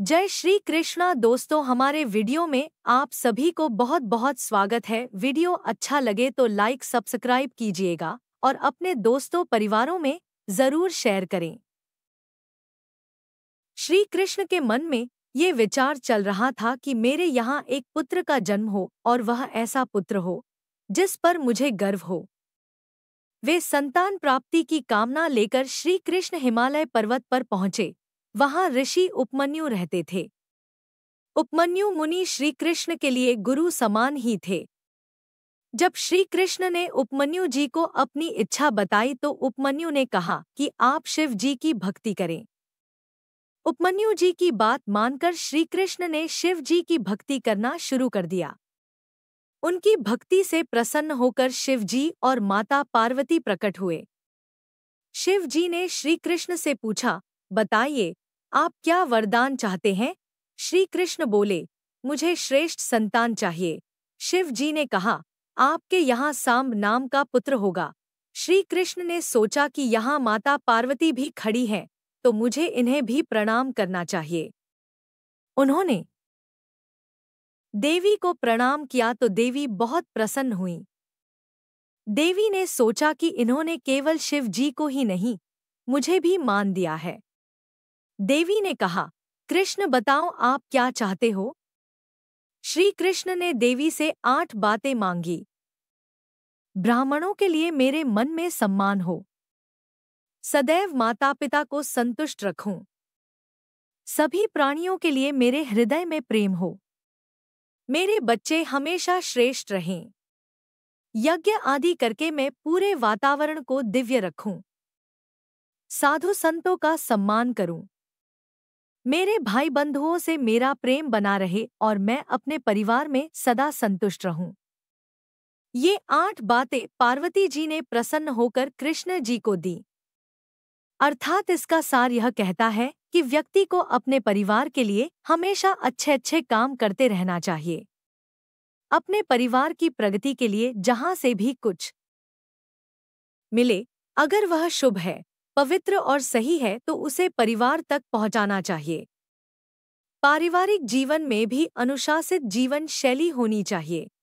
जय श्री कृष्णा दोस्तों हमारे वीडियो में आप सभी को बहुत बहुत स्वागत है वीडियो अच्छा लगे तो लाइक सब्सक्राइब कीजिएगा और अपने दोस्तों परिवारों में जरूर शेयर करें श्री कृष्ण के मन में ये विचार चल रहा था कि मेरे यहाँ एक पुत्र का जन्म हो और वह ऐसा पुत्र हो जिस पर मुझे गर्व हो वे संतान प्राप्ति की कामना लेकर श्री कृष्ण हिमालय पर्वत पर पहुंचे वहां ऋषि उपमन्यु रहते थे उपमन्यु मुनि श्रीकृष्ण के लिए गुरु समान ही थे जब श्रीकृष्ण ने उपमन्यु जी को अपनी इच्छा बताई तो उपमन्यु ने कहा कि आप शिव जी की भक्ति करें उपमन्यु जी की बात मानकर श्रीकृष्ण ने शिव जी की भक्ति करना शुरू कर दिया उनकी भक्ति से प्रसन्न होकर शिव जी और माता पार्वती प्रकट हुए शिव जी ने श्रीकृष्ण से पूछा बताइए आप क्या वरदान चाहते हैं श्री कृष्ण बोले मुझे श्रेष्ठ संतान चाहिए शिव जी ने कहा आपके यहाँ सांब नाम का पुत्र होगा श्री कृष्ण ने सोचा कि यहाँ माता पार्वती भी खड़ी हैं तो मुझे इन्हें भी प्रणाम करना चाहिए उन्होंने देवी को प्रणाम किया तो देवी बहुत प्रसन्न हुई देवी ने सोचा कि इन्होंने केवल शिव जी को ही नहीं मुझे भी मान दिया है देवी ने कहा कृष्ण बताओ आप क्या चाहते हो श्री कृष्ण ने देवी से आठ बातें मांगी ब्राह्मणों के लिए मेरे मन में सम्मान हो सदैव माता पिता को संतुष्ट रखूं सभी प्राणियों के लिए मेरे हृदय में प्रेम हो मेरे बच्चे हमेशा श्रेष्ठ रहें यज्ञ आदि करके मैं पूरे वातावरण को दिव्य रखूं साधु संतों का सम्मान करूं मेरे भाई बंधुओं से मेरा प्रेम बना रहे और मैं अपने परिवार में सदा संतुष्ट रहूं ये आठ बातें पार्वती जी ने प्रसन्न होकर कृष्ण जी को दी अर्थात इसका सार यह कहता है कि व्यक्ति को अपने परिवार के लिए हमेशा अच्छे अच्छे काम करते रहना चाहिए अपने परिवार की प्रगति के लिए जहां से भी कुछ मिले अगर वह शुभ है पवित्र और सही है तो उसे परिवार तक पहुंचाना चाहिए पारिवारिक जीवन में भी अनुशासित जीवन शैली होनी चाहिए